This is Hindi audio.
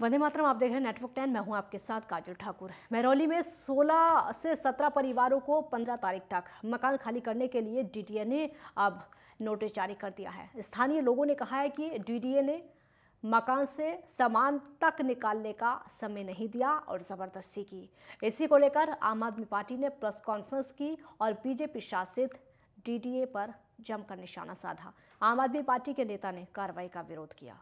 वंदे मातरम आप देख रहे हैं नेटवर्क टेन मैं हूं आपके साथ काजल ठाकुर महरौली में 16 से 17 परिवारों को 15 तारीख तक मकान खाली करने के लिए डीडीए ने अब नोटिस जारी कर दिया है स्थानीय लोगों ने कहा है कि डीडीए ने मकान से सामान तक निकालने का समय नहीं दिया और ज़बरदस्ती की इसी को लेकर आम आदमी पार्टी ने प्रेस कॉन्फ्रेंस की और बीजेपी शासित डी पर जमकर निशाना साधा आम आदमी पार्टी के नेता ने कार्रवाई का विरोध किया